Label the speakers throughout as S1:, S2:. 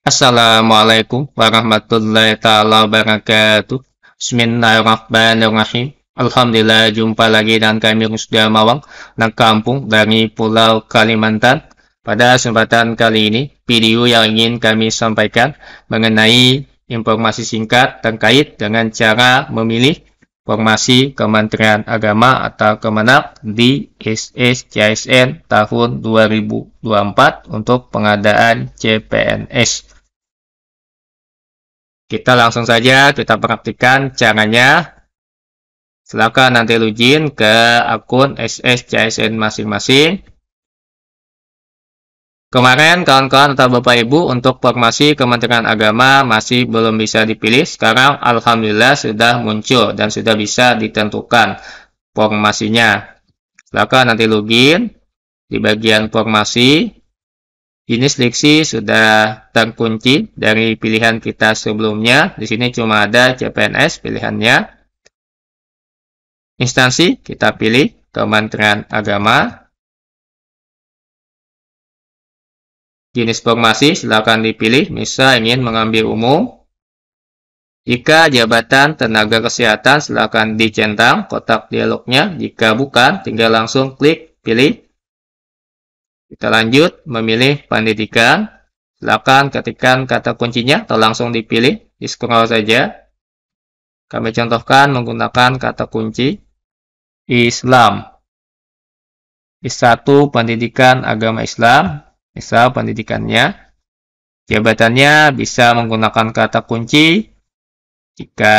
S1: Assalamualaikum warahmatullahi taala wabarakatuh. Bismillahirrahmanirrahim. Alhamdulillah jumpa lagi dengan kami Rusda Mawang dan kampung dari Pulau Kalimantan. Pada kesempatan kali ini, video yang ingin kami sampaikan mengenai informasi singkat terkait dengan cara memilih formasi Kementerian Agama atau Kemenak di SSCSN tahun 2024 untuk pengadaan CPNS. Kita langsung saja kita praktikkan caranya. Silakan nanti login ke akun SSCSN masing-masing. Kemarin kawan-kawan atau Bapak Ibu untuk formasi Kementerian Agama masih belum bisa dipilih. Sekarang Alhamdulillah sudah muncul dan sudah bisa ditentukan formasinya. Silakan nanti login di bagian formasi. Jenis seleksi sudah terkunci dari pilihan kita sebelumnya. Di sini cuma ada CPNS pilihannya. Instansi kita pilih Kementerian Agama. Jenis formasi silakan dipilih, misal ingin mengambil umum. Jika jabatan tenaga kesehatan silakan dicentang kotak dialognya. Jika bukan, tinggal langsung klik pilih kita lanjut memilih pendidikan. Silakan ketikkan kata kuncinya atau langsung dipilih. Di scroll saja. Kami contohkan menggunakan kata kunci Islam. S1 pendidikan agama Islam. misal pendidikannya. Jabatannya bisa menggunakan kata kunci. Jika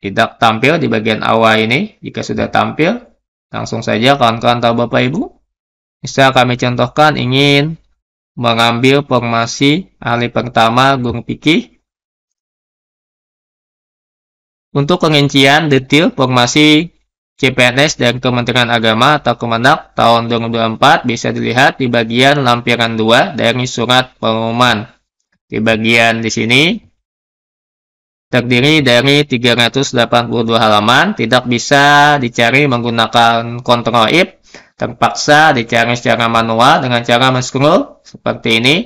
S1: tidak tampil di bagian awal ini, jika sudah tampil, langsung saja kawan-kawan atau Bapak Ibu Misal kami contohkan ingin mengambil formasi ahli pertama guru pikir. Untuk pengincian detail formasi CPNS dan Kementerian Agama atau Kemenak tahun 2024 bisa dilihat di bagian lampiran 2 dari surat pengumuman. Di bagian di sini terdiri dari 382 halaman, tidak bisa dicari menggunakan ctrl IP terpaksa dicari secara manual dengan cara men-scroll seperti ini.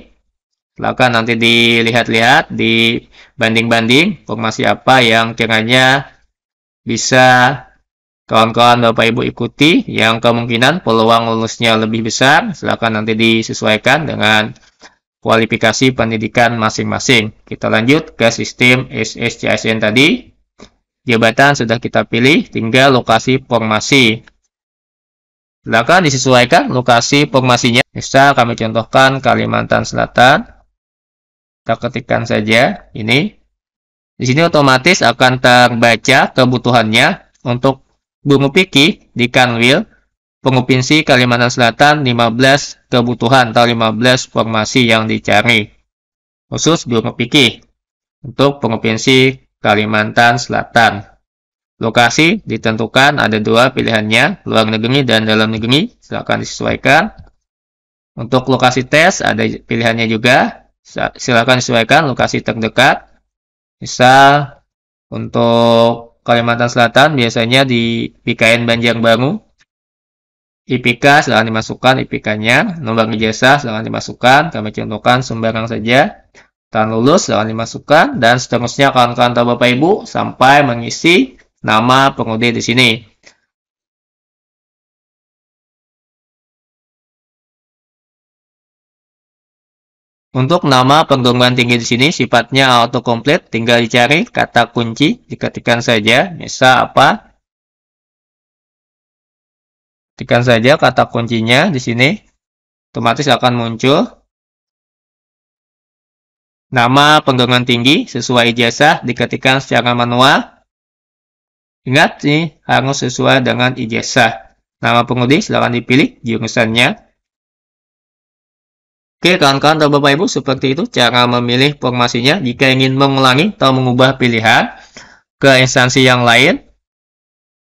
S1: Silakan nanti dilihat-lihat, dibanding-banding formasi apa yang kiranya bisa kawan-kawan Bapak Ibu ikuti yang kemungkinan peluang lulusnya lebih besar. Silakan nanti disesuaikan dengan kualifikasi pendidikan masing-masing. Kita lanjut ke sistem SSCSN tadi. Jabatan sudah kita pilih, tinggal lokasi formasi. Silakan disesuaikan lokasi formasinya. Misal kami contohkan Kalimantan Selatan. Kita ketikkan saja ini. Di sini otomatis akan terbaca kebutuhannya untuk bumi Piki di Kanwil, Pengupinsi Kalimantan Selatan 15 kebutuhan atau 15 formasi yang dicari. Khusus bumi Piki untuk Pengupinsi Kalimantan Selatan. Lokasi ditentukan ada dua pilihannya, luar negeri dan dalam negeri. Silakan disesuaikan. Untuk lokasi tes ada pilihannya juga. Silakan disesuaikan lokasi terdekat. Misal untuk Kalimantan Selatan biasanya di PKN Banjarbaru. IPK silakan dimasukkan IPK-nya, nomor ijazah silakan dimasukkan, kami contohkan sembarang saja. Tahun lulus silakan dimasukkan dan seterusnya kawan-kawan atau Bapak Ibu sampai mengisi nama pengemudi di sini. Untuk nama penggelombang tinggi di sini sifatnya auto autocomplete, tinggal dicari kata kunci, diketikkan saja, misal apa? Ketikkan saja kata kuncinya di sini, otomatis akan muncul nama penggelombang tinggi sesuai jasa diketikkan secara manual. Ingat nih, harus sesuai dengan ijazah. Nama pengundi silakan dipilih jurusannya. Oke kawan-kawan atau Bapak Ibu, seperti itu cara memilih formasinya jika ingin mengulangi atau mengubah pilihan ke instansi yang lain.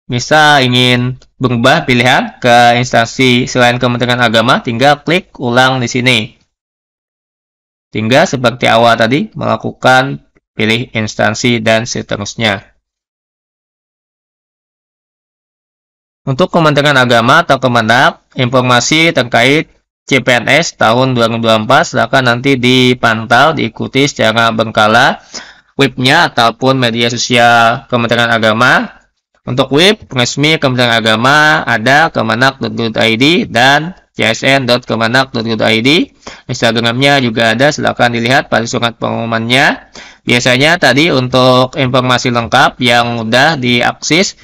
S1: Misal ingin berubah pilihan ke instansi selain Kementerian Agama, tinggal klik ulang di sini. Tinggal seperti awal tadi, melakukan pilih instansi dan seterusnya. Untuk Kementerian Agama atau Kemenak, informasi terkait CPNS tahun 2024 silakan nanti dipantau, diikuti secara berkala webnya ataupun media sosial Kementerian Agama. Untuk web resmi Kementerian Agama ada Kemenak.id dan CSN.Kemenak.id. Instagramnya juga ada, silakan dilihat pada surat pengumumannya. Biasanya tadi untuk informasi lengkap yang mudah diakses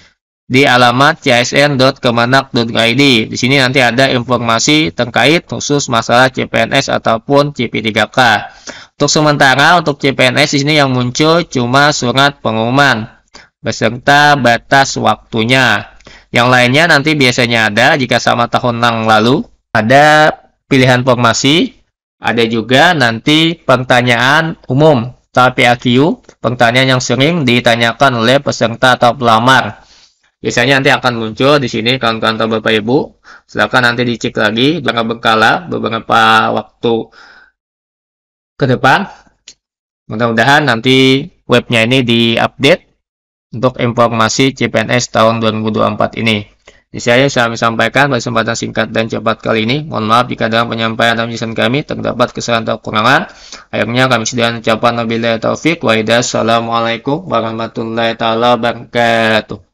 S1: di alamat csn.kemenak.id. Di sini nanti ada informasi terkait khusus masalah CPNS ataupun CP3K. Untuk sementara untuk CPNS di sini yang muncul cuma surat pengumuman beserta batas waktunya. Yang lainnya nanti biasanya ada jika sama tahun yang lalu ada pilihan formasi, ada juga nanti pertanyaan umum tapi PAQ, pertanyaan yang sering ditanyakan oleh peserta atau pelamar. Biasanya nanti akan muncul di sini kawan-kawan atau Bapak Ibu. Silakan nanti dicek lagi beberapa berkala beberapa waktu ke depan. Mudah-mudahan nanti webnya ini diupdate untuk informasi CPNS tahun 2024 ini. Di saya kami sampaikan pada kesempatan singkat dan cepat kali ini. Mohon maaf jika dalam penyampaian dan penyelesaian kami terdapat kesalahan atau kekurangan. Akhirnya kami sudah mencapai wabillahi taufik waidah. Assalamualaikum warahmatullahi taala wabarakatuh.